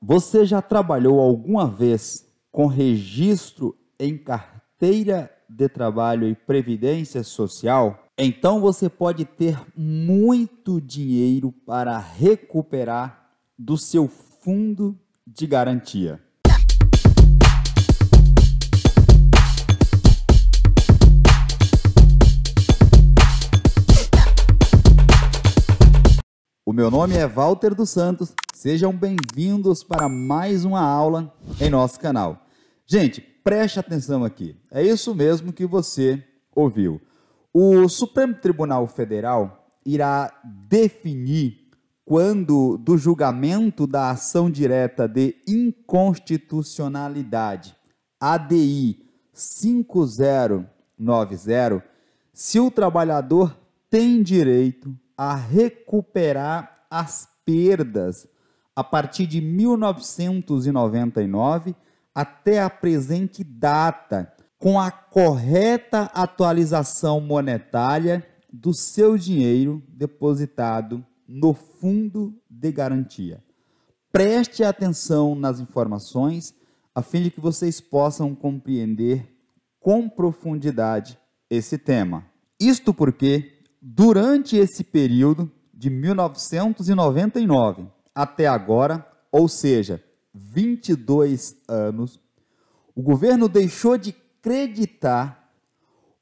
Você já trabalhou alguma vez com registro em carteira de trabalho e previdência social? Então você pode ter muito dinheiro para recuperar do seu fundo de garantia. O meu nome é Walter dos Santos Sejam bem-vindos para mais uma aula em nosso canal. Gente, preste atenção aqui. É isso mesmo que você ouviu. O Supremo Tribunal Federal irá definir quando do julgamento da ação direta de inconstitucionalidade, ADI 5090, se o trabalhador tem direito a recuperar as perdas a partir de 1999 até a presente data, com a correta atualização monetária do seu dinheiro depositado no fundo de garantia. Preste atenção nas informações a fim de que vocês possam compreender com profundidade esse tema. Isto porque, durante esse período de 1999 até agora, ou seja, 22 anos, o governo deixou de creditar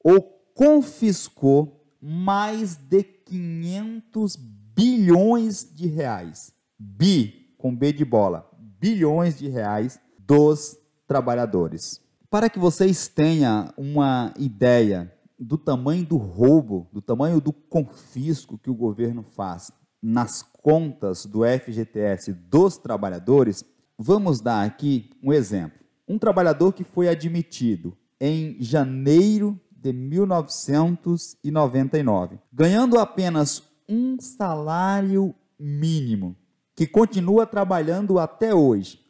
ou confiscou mais de 500 bilhões de reais. Bi, com B de bola, bilhões de reais dos trabalhadores. Para que vocês tenham uma ideia do tamanho do roubo, do tamanho do confisco que o governo faz nas contas do FGTS dos trabalhadores, vamos dar aqui um exemplo. Um trabalhador que foi admitido em janeiro de 1999, ganhando apenas um salário mínimo, que continua trabalhando até hoje.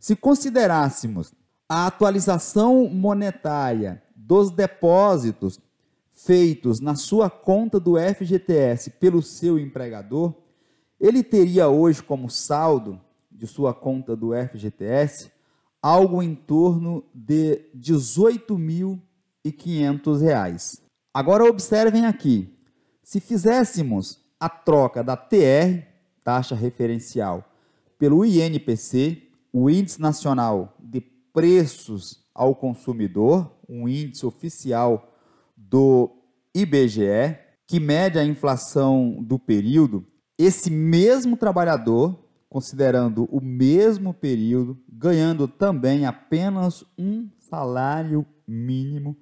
Se considerássemos a atualização monetária dos depósitos feitos na sua conta do FGTS pelo seu empregador, ele teria hoje como saldo de sua conta do FGTS algo em torno de R$ 18.500. Agora observem aqui, se fizéssemos a troca da TR, taxa referencial, pelo INPC, o Índice Nacional de Preços ao Consumidor, um índice oficial do IBGE, que mede a inflação do período, esse mesmo trabalhador, considerando o mesmo período, ganhando também apenas um salário mínimo,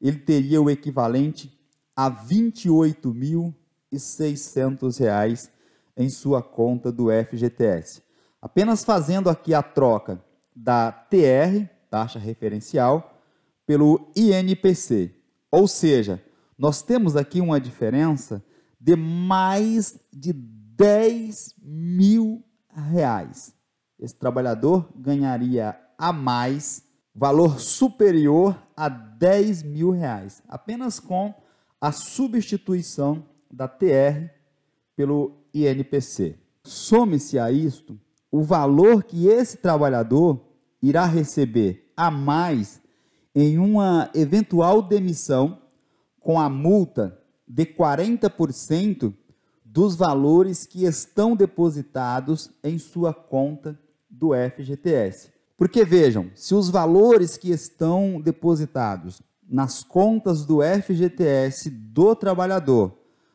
ele teria o equivalente a R$ 28.600 em sua conta do FGTS. Apenas fazendo aqui a troca da TR, taxa referencial, pelo INPC, ou seja, nós temos aqui uma diferença de mais de 10 mil reais. Esse trabalhador ganharia a mais, valor superior a 10 mil reais, apenas com a substituição da TR pelo INPC. Some-se a isto o valor que esse trabalhador irá receber a mais em uma eventual demissão com a multa de 40% dos valores que estão depositados em sua conta do FGTS. Porque vejam, se os valores que estão depositados nas contas do FGTS do trabalhador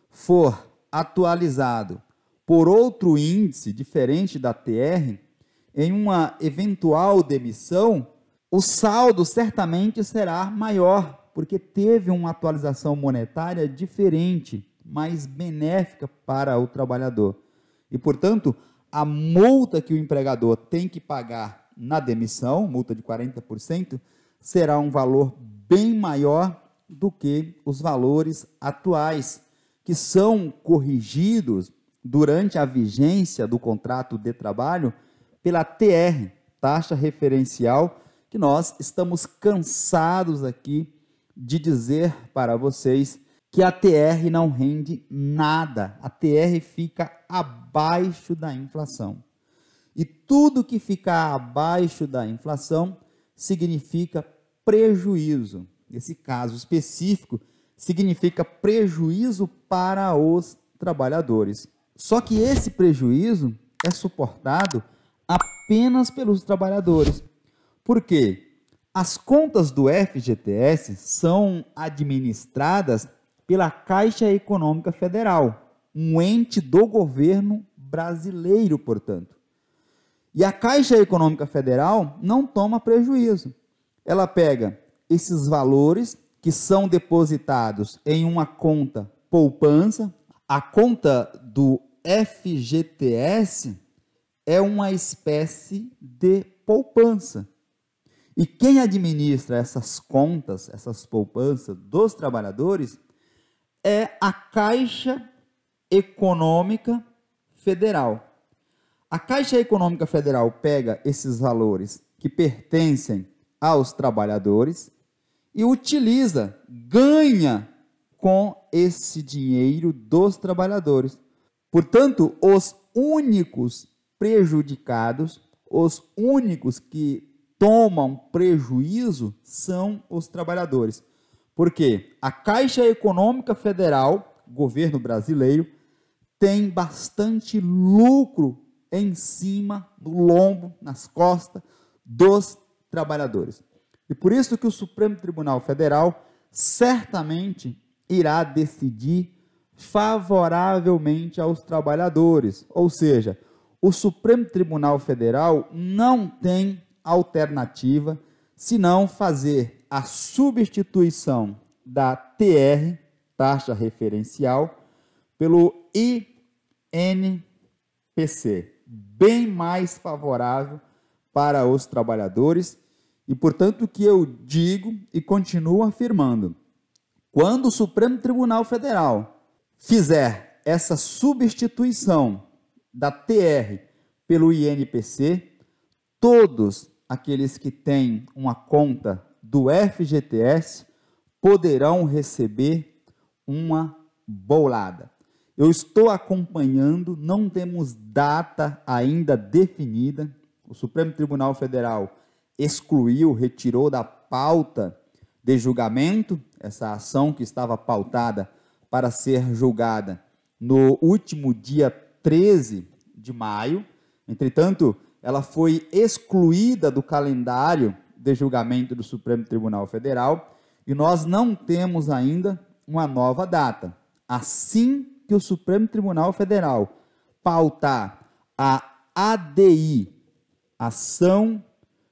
for atualizado por outro índice diferente da TR, em uma eventual demissão, o saldo certamente será maior, porque teve uma atualização monetária diferente, mais benéfica para o trabalhador. E, portanto, a multa que o empregador tem que pagar na demissão, multa de 40%, será um valor bem maior do que os valores atuais, que são corrigidos durante a vigência do contrato de trabalho pela TR, taxa referencial que nós estamos cansados aqui de dizer para vocês que a TR não rende nada. A TR fica abaixo da inflação. E tudo que ficar abaixo da inflação significa prejuízo. Nesse caso específico, significa prejuízo para os trabalhadores. Só que esse prejuízo é suportado apenas pelos trabalhadores. Porque as contas do FGTS são administradas pela Caixa Econômica Federal, um ente do governo brasileiro, portanto. E a Caixa Econômica Federal não toma prejuízo. Ela pega esses valores que são depositados em uma conta poupança. A conta do FGTS é uma espécie de poupança e quem administra essas contas, essas poupanças dos trabalhadores, é a Caixa Econômica Federal. A Caixa Econômica Federal pega esses valores que pertencem aos trabalhadores e utiliza, ganha com esse dinheiro dos trabalhadores. Portanto, os únicos prejudicados, os únicos que tomam prejuízo são os trabalhadores. Porque a Caixa Econômica Federal, governo brasileiro, tem bastante lucro em cima do lombo, nas costas dos trabalhadores. E por isso que o Supremo Tribunal Federal certamente irá decidir favoravelmente aos trabalhadores, ou seja, o Supremo Tribunal Federal não tem alternativa, senão fazer a substituição da TR, taxa referencial, pelo INPC, bem mais favorável para os trabalhadores e, portanto, que eu digo e continuo afirmando, quando o Supremo Tribunal Federal fizer essa substituição da TR pelo INPC, todos aqueles que têm uma conta do FGTS poderão receber uma bolada. Eu estou acompanhando, não temos data ainda definida. O Supremo Tribunal Federal excluiu, retirou da pauta de julgamento essa ação que estava pautada para ser julgada no último dia 13 de maio. Entretanto, ela foi excluída do calendário de julgamento do Supremo Tribunal Federal e nós não temos ainda uma nova data. Assim que o Supremo Tribunal Federal pautar a ADI, ação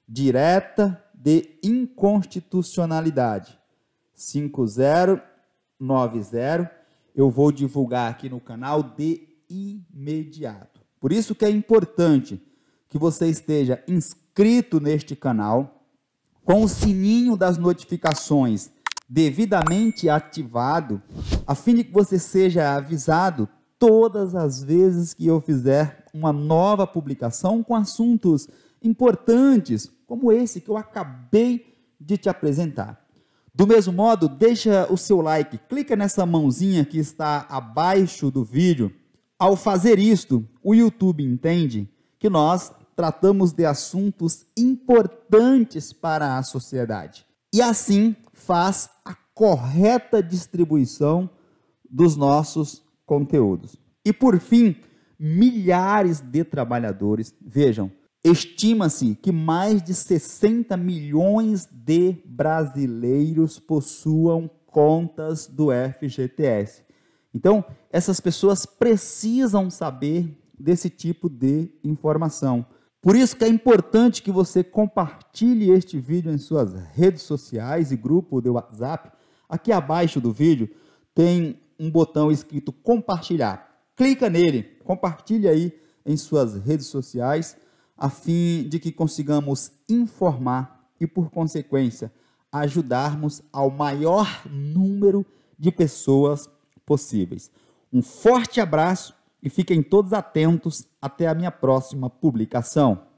direta de inconstitucionalidade 5090, eu vou divulgar aqui no canal de imediato. Por isso que é importante que você esteja inscrito neste canal, com o sininho das notificações devidamente ativado, a fim de que você seja avisado todas as vezes que eu fizer uma nova publicação com assuntos importantes, como esse que eu acabei de te apresentar. Do mesmo modo, deixa o seu like, clica nessa mãozinha que está abaixo do vídeo. Ao fazer isto, o YouTube entende que nós tratamos de assuntos importantes para a sociedade. E assim faz a correta distribuição dos nossos conteúdos. E por fim, milhares de trabalhadores, vejam, estima-se que mais de 60 milhões de brasileiros possuam contas do FGTS. Então, essas pessoas precisam saber desse tipo de informação. Por isso que é importante que você compartilhe este vídeo em suas redes sociais e grupo de WhatsApp. Aqui abaixo do vídeo tem um botão escrito compartilhar. Clica nele, compartilhe aí em suas redes sociais a fim de que consigamos informar e por consequência ajudarmos ao maior número de pessoas possíveis. Um forte abraço e fiquem todos atentos até a minha próxima publicação.